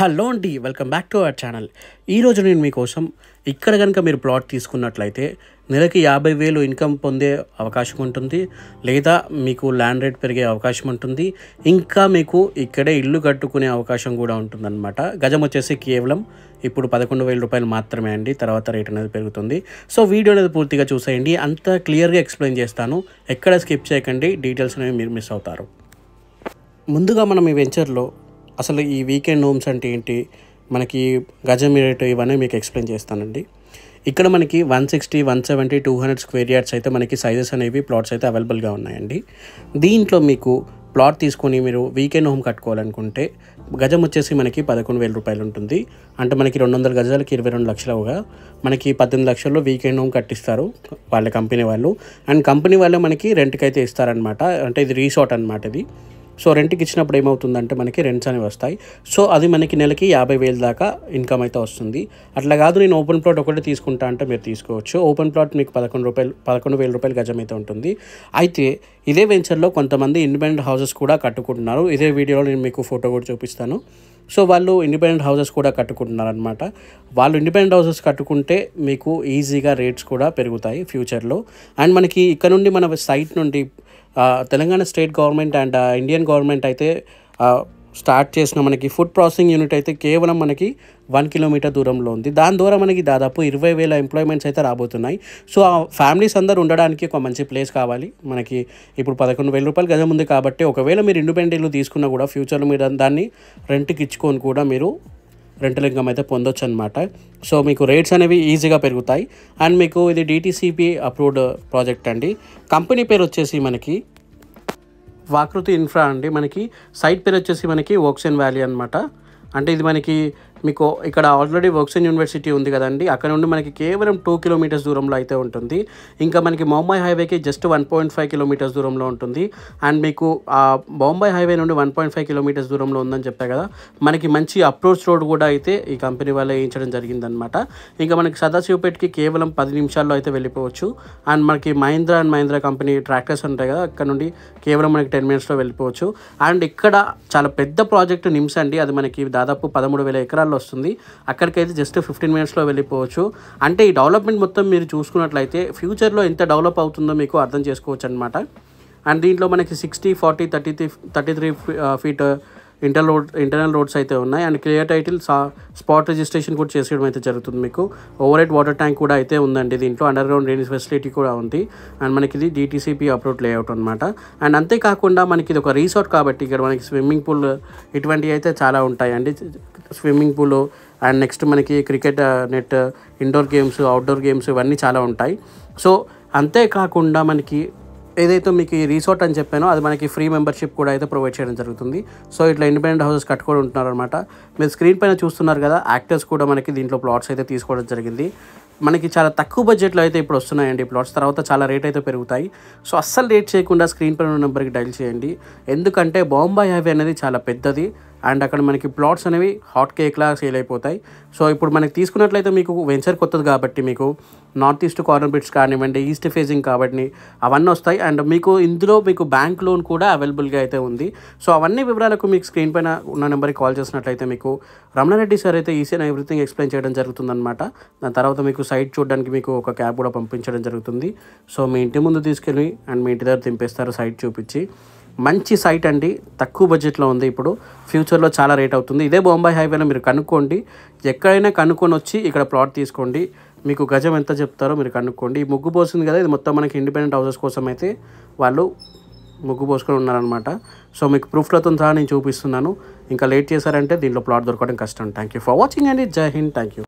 hello అండి welcome back to our channel ఈరోజు నేను మీకోసం ఇక్కడ కనుక మీరు ప్లాట్ తీసుకున్నట్లయితే నెలకి యాభై వేలు ఇన్కమ్ పొందే అవకాశం ఉంటుంది లేదా మీకు ల్యాండ్ రేట్ పెరిగే అవకాశం ఉంటుంది ఇంకా మీకు ఇక్కడే ఇల్లు కట్టుకునే అవకాశం కూడా ఉంటుందన్నమాట గజం వచ్చేసి కేవలం ఇప్పుడు పదకొండు వేల రూపాయలు మాత్రమే అండి తర్వాత రేట్ అనేది పెరుగుతుంది సో వీడియో అనేది పూర్తిగా చూసేయండి అంత క్లియర్గా ఎక్స్ప్లెయిన్ చేస్తాను ఎక్కడ స్కిప్ చేయకండి డీటెయిల్స్ అనేవి మీరు మిస్ అవుతారు ముందుగా మనం ఈ వెంచర్లో అసలు ఈ వీకెండ్ హోమ్స్ అంటే ఏంటి మనకి గజం రేటు ఇవన్నీ మీకు ఎక్స్ప్లెయిన్ చేస్తానండి ఇక్కడ మనకి one sixty one seventy two hundred square yards అయితే మనకి సైజెస్ అనేవి ప్లాట్స్ అయితే అవైలబుల్గా ఉన్నాయండి దీంట్లో మీకు ప్లాట్ తీసుకొని మీరు వీకెండ్ హోమ్ కట్టుకోవాలనుకుంటే గజం వచ్చేసి మనకి పదకొండు వేల రూపాయలు ఉంటుంది అంటే మనకి రెండు వందల గజాలకి ఇరవై రెండు లక్షలుగా మనకి పద్దెనిమిది లక్షల్లో వీకెండ్ హోమ్ కట్టిస్తారు వాళ్ళ కంపెనీ వాళ్ళు అండ్ కంపెనీ వాళ్ళే మనకి రెంట్కి అయితే ఇస్తారనమాట అంటే ఇది రీసార్ట్ అనమాట ఇది సో రెంట్కి ఇచ్చినప్పుడు ఏమవుతుందంటే మనకి రెంట్స్ అనేవి వస్తాయి సో అది మనకి నెలకి యాభై వేలు దాకా ఇన్కమ్ అయితే వస్తుంది అట్లా కాదు నేను ఓపెన్ ప్లాట్ ఒకటి తీసుకుంటా అంటే మీరు తీసుకోవచ్చు ఓపెన్ ప్లాట్ మీకు పదకొండు రూపాయలు పదకొండు వేల రూపాయలు గజం అయితే ఉంటుంది అయితే ఇదే వెంచర్లో కొంతమంది ఇండిపెండెంట్ హౌసెస్ కూడా కట్టుకుంటున్నారు ఇదే వీడియోలో నేను మీకు ఫోటో కూడా చూపిస్తాను సో వాళ్ళు ఇండిపెండెంట్ హౌసెస్ కూడా కట్టుకుంటున్నారు అనమాట వాళ్ళు ఇండిపెండెంట్ హౌసెస్ కట్టుకుంటే మీకు ఈజీగా రేట్స్ కూడా పెరుగుతాయి ఫ్యూచర్లో అండ్ మనకి ఇక్కడ నుండి మన సైట్ నుండి Telangana state government and Indian government అయితే స్టార్ట్ చేసిన మనకి ఫుడ్ ప్రాసెసింగ్ యూనిట్ అయితే కేవలం మనకి వన్ కిలోమీటర్ దూరంలో ఉంది దాని ద్వారా మనకి దాదాపు ఇరవై వేల ఎంప్లాయ్మెంట్స్ అయితే రాబోతున్నాయి సో ఆ ఫ్యామిలీస్ అందరు ఉండడానికి ఒక మంచి ప్లేస్ కావాలి మనకి ఇప్పుడు పదకొండు వేల రూపాయలు గజం ఉంది కాబట్టి ఒకవేళ మీరు ఇండిపెండెంట్ ఇల్లు తీసుకున్నా కూడా ఫ్యూచర్లో మీరు దాన్ని రెంట్కి ఇచ్చుకొని కూడా మీరు రెంటల్ ఇన్కమ్ అయితే పొందొచ్చు అనమాట సో మీకు రేట్స్ అనేవి ఈజీగా పెరుగుతాయి అండ్ మీకు ఇది డిటీసీపీ అప్రూవ్డ్ ప్రాజెక్ట్ అండి కంపెనీ పేరు వచ్చేసి మనకి వాకృతి ఇన్ఫ్రా అండి మనకి సైట్ పేరు వచ్చేసి మనకి ఓక్సిన్ వ్యాలీ అనమాట అంటే ఇది మనకి మీకు ఇక్కడ ఆల్రెడీ వర్క్సన్ యూనివర్సిటీ ఉంది కదండి అక్కడ నుండి మనకి కేవలం టూ కిలోమీటర్స్ దూరంలో అయితే ఉంటుంది ఇంకా మనకి బొంబాయి హైవేకి just one point five kilometres దూరంలో ఉంటుంది అండ్ మీకు ఆ బొంబాయి హైవే నుండి వన్ పాయింట్ ఫైవ్ కిలోమీటర్స్ దూరంలో ఉందని చెప్పే కదా మనకి మంచి అప్రోచ్ రోడ్ కూడా అయితే ఈ కంపెనీ వల్ల వేయించడం జరిగిందనమాట ఇంకా మనకి సదాశివపేటకి కేవలం పది నిమిషాల్లో అయితే వెళ్ళిపోవచ్చు అండ్ మనకి Mahindra and Mahindra company tractors ఉంటాయి కదా అక్కడ నుండి కేవలం మనకి టెన్ మినిట్స్లో వెళ్ళిపోవచ్చు అండ్ ఇక్కడ చాలా పెద్ద ప్రాజెక్ట్ నిమ్స్ అండి అది మనకి దాదాపు పదమూడు వేల ఎకరాల్లో వస్తుంది అక్కడికైతే జస్ట్ ఫిఫ్టీన్ మినిట్స్లో వెళ్ళిపోవచ్చు అంటే ఈ డెవలప్మెంట్ మొత్తం మీరు చూసుకున్నట్లయితే ఫ్యూచర్లో ఎంత డెవలప్ అవుతుందో మీకు అర్థం చేసుకోవచ్చు అనమాట అండ్ దీంట్లో మనకి sixty forty thirty three thirty three feet inter road internal roads అయితే ఉన్నాయి అండ్ క్లియర్ టైటిల్ సా స్పాట్ రిజిస్ట్రేషన్ కూడా చేసేయడం అయితే జరుగుతుంది మీకు ఓవర్ హెడ్ వాటర్ ట్యాంక్ కూడా అయితే ఉందండి దీంట్లో అండర్ గ్రౌండ్ డ్రైనేజ్ ఫెసిలిటీ కూడా ఉంది అండ్ మనకి ఇది డిటీసీపీ అప్రూవ్ లేఅవుట్ అనమాట అండ్ అంతేకాకుండా మనకి ఇది ఒక రీసార్ట్ కాబట్టి ఇక్కడ మనకి స్విమ్మింగ్ పూల్ ఇటువంటివి అయితే చాలా ఉంటాయండి స్విమ్మింగ్ పూల్ అండ్ నెక్స్ట్ మనకి cricket net indoor games outdoor games ఇవన్నీ చాలా ఉంటాయి సో అంతేకాకుండా మనకి ఏదైతే మీకు ఈ రిసార్ట్ అని చెప్పానో అది మనకి ఫ్రీ మెంబర్షిప్ కూడా అయితే ప్రొవైడ్ చేయడం జరుగుతుంది సో ఇట్లా ఇండిపెండెంట్ హౌసెస్ కట్టుకొని ఉంటున్నారనమాట మీరు స్క్రీన్ పైన చూస్తున్నారు కదా యాక్టర్స్ కూడా మనకి దీంట్లో ప్లాట్స్ అయితే తీసుకోవడం జరిగింది మనకి చాలా తక్కువ బడ్జెట్లో అయితే ఇప్పుడు వస్తున్నాయండి ప్లాట్స్ తర్వాత చాలా రేట్ అయితే పెరుగుతాయి సో అస్సలు రేట్ చేయకుండా స్క్రీన్ పైన ఉన్న నెంబర్కి డైల్ చేయండి ఎందుకంటే బాంబాయి హైవే అనేది చాలా పెద్దది అండ్ అక్కడ మనకి ప్లాట్స్ అనేవి హాట్ కేక్లా సేల్ అయిపోతాయి సో ఇప్పుడు మనకి తీసుకున్నట్లయితే మీకు వెంచర్ కొత్తది కాబట్టి మీకు నార్త్ ఈస్ట్ కార్నర్ బిట్స్ కానివ్వండి ఈస్ట్ ఫేజింగ్ కాబట్టి అవన్నీ వస్తాయి అండ్ మీకు ఇందులో మీకు బ్యాంక్ లోన్ కూడా అవైలబుల్గా అయితే ఉంది సో అవన్నీ వివరాలకు మీకు స్క్రీన్ పైన ఉన్న నెంబర్కి కాల్ చేసినట్లయితే మీకు రమణారెడ్డి సార్ అయితే ఈసీఎన్ ఎవ్రీథింగ్ ఎక్స్ప్లెయిన్ చేయడం జరుగుతుందనమాట దాని తర్వాత మీకు సైట్ చూడడానికి మీకు ఒక క్యాబ్ కూడా పంపించడం జరుగుతుంది సో మీ ఇంటి ముందు తీసుకెళ్ళి అండ్ మీ ఇంటి దగ్గర దింపేస్తారు సైట్ చూపించి మంచి సైట్ అండి తక్కువ బడ్జెట్లో ఉంది ఇప్పుడు ఫ్యూచర్లో చాలా రేట్ అవుతుంది ఇదే బొంబాయి హైవేలో మీరు కనుక్కోండి ఎక్కడైనా కనుక్కొని వచ్చి ఇక్కడ ప్లాట్ తీసుకోండి మీకు గజం ఎంత చెప్తారో మీరు కనుక్కోండి ఈ ముగ్గు పోసింది కదా ఇది మొత్తం మనకి ఇండిపెండెంట్ హౌసెస్ కోసం అయితే వాళ్ళు ముగ్గు పోసుకొని ఉన్నారనమాట సో మీకు ప్రూఫ్లతో సహా నేను చూపిస్తున్నాను ఇంకా లేట్ చేశారంటే దీంట్లో ప్లాట్ దొరకడం కష్టం థ్యాంక్ యూ ఫర్ వాచింగ్ అండి జై హింద్ థ్యాంక్ యూ